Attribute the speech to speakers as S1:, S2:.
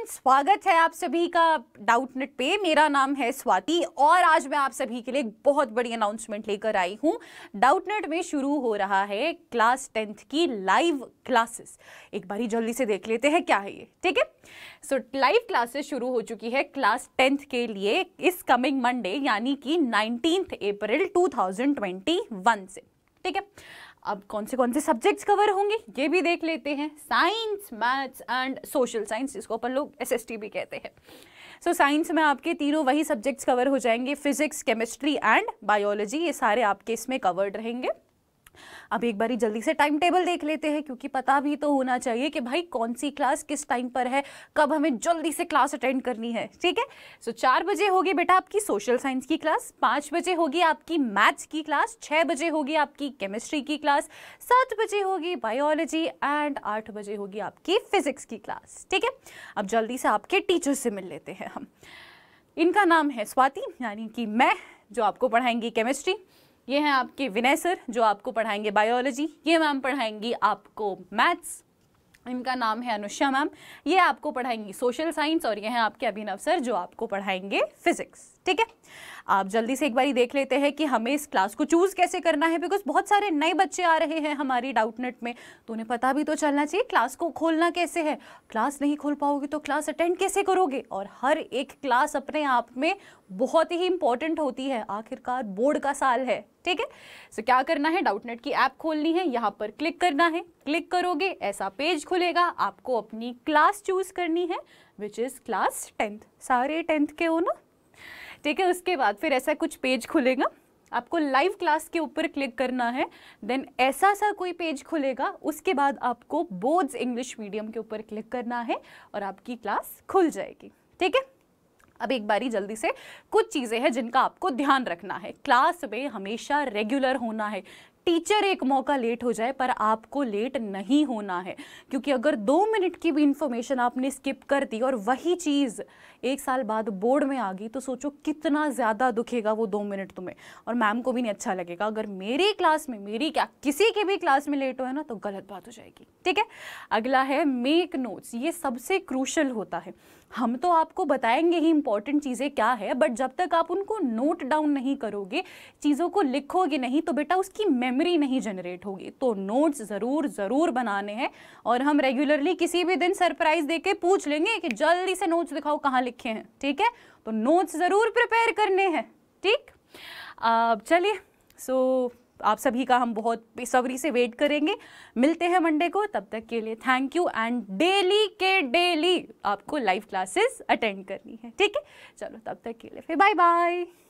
S1: everyone स्वागत है आप सभी का डाउट नेट पे मेरा नाम है स्वाति और आज मैं आप सभी के लिए बहुत बड़ी अनाउंसमेंट लेकर आई हूँ डाउट नेट में शुरू हो रहा है क्लास टेंथ की लाइव क्लासेस एक बारी जल्दी से देख लेते हैं क्या है ये ठीक है सो लाइव क्लासेस शुरू हो चुकी है क्लास टेंथ के लिए इस कमिंग मंडे यानी कि नाइनटीन अप्रैल टू से ठीक है अब कौन से कौन से सब्जेक्ट्स कवर होंगे ये भी देख लेते हैं science maths and social science जिसको अपन लोग एसएसटी भी कहते हैं सो so, साइंस में आपके तीनों वही सब्जेक्ट्स कवर हो जाएंगे फिजिक्स केमिस्ट्री एंड बायोलॉजी ये सारे आपके इसमें कवर्ड रहेंगे अब एक बारी जल्दी से टाइम टेबल देख लेते हैं क्योंकि पता भी तो होना चाहिए कि भाई कौन सी क्लास किस टाइम पर है कब हमें जल्दी से क्लास अटेंड करनी है ठीक है सो so, चार बजे होगी बेटा आपकी सोशल साइंस की क्लास पाँच बजे होगी आपकी मैथ्स की क्लास छः बजे होगी आपकी केमिस्ट्री की क्लास सात बजे होगी बायोलॉजी एंड आठ बजे होगी आपकी फिजिक्स की क्लास ठीक है अब जल्दी से आपके टीचर से मिल लेते हैं हम इनका नाम है स्वाति यानी कि मैं जो आपको पढ़ाएंगी केमिस्ट्री ये हैं आपके विनय सर जो आपको पढ़ाएंगे बायोलॉजी ये मैम पढ़ाएंगी आपको मैथ्स इनका नाम है अनुष्या मैम ये आपको पढ़ाएंगी सोशल साइंस और ये हैं आपके अभिनव सर जो आपको पढ़ाएंगे फिजिक्स ठीक है आप जल्दी से एक बार देख लेते हैं कि हमें इस क्लास को चूज़ कैसे करना है बिकॉज बहुत सारे नए बच्चे आ रहे हैं हमारी डाउटनेट में तो उन्हें पता भी तो चलना चाहिए क्लास को खोलना कैसे है क्लास नहीं खोल पाओगे तो क्लास अटेंड कैसे करोगे और हर एक क्लास अपने आप में बहुत ही इंपॉर्टेंट होती है आखिरकार बोर्ड का साल है ठीक है सो क्या करना है डाउटनेट की ऐप खोलनी है यहाँ पर क्लिक करना है क्लिक करोगे ऐसा पेज खुलेगा आपको अपनी क्लास चूज़ करनी है विच इज़ क्लास टेंथ सारे टेंथ के हो ना ठीक है उसके बाद फिर ऐसा कुछ पेज खुलेगा आपको लाइव क्लास के ऊपर क्लिक करना है देन ऐसा सा कोई पेज खुलेगा उसके बाद आपको बोर्ड्स इंग्लिश मीडियम के ऊपर क्लिक करना है और आपकी क्लास खुल जाएगी ठीक है अब एक बारी जल्दी से कुछ चीज़ें हैं जिनका आपको ध्यान रखना है क्लास में हमेशा रेगुलर होना है टीचर एक मौका लेट हो जाए पर आपको लेट नहीं होना है क्योंकि अगर दो मिनट की भी इंफॉर्मेशन आपने स्किप कर दी और वही चीज़ एक साल बाद बोर्ड में आ गई तो सोचो कितना ज़्यादा दुखेगा वो दो मिनट तुम्हें और मैम को भी नहीं अच्छा लगेगा अगर मेरी क्लास में मेरी क्या किसी के भी क्लास में लेट हो है ना तो गलत बात हो जाएगी ठीक है अगला है मेक नोट्स ये सबसे क्रूशल होता है हम तो आपको बताएंगे ही इंपॉर्टेंट चीज़ें क्या है बट जब तक आप उनको नोट डाउन नहीं करोगे चीज़ों को लिखोगे नहीं तो बेटा उसकी मेमोरी मेमोरी नहीं जनरेट होगी तो नोट्स ज़रूर ज़रूर बनाने हैं और हम रेगुलरली किसी भी दिन सरप्राइज दे पूछ लेंगे कि जल्दी से नोट्स दिखाओ कहाँ लिखे हैं ठीक है तो नोट्स ज़रूर प्रिपेयर करने हैं ठीक चलिए सो आप सभी का हम बहुत बेसब्री से वेट करेंगे मिलते हैं मंडे को तब तक के लिए थैंक यू एंड डेली के डेली आपको लाइव क्लासेस अटेंड करनी है ठीक है चलो तब तक के लिए फिर बाय बाय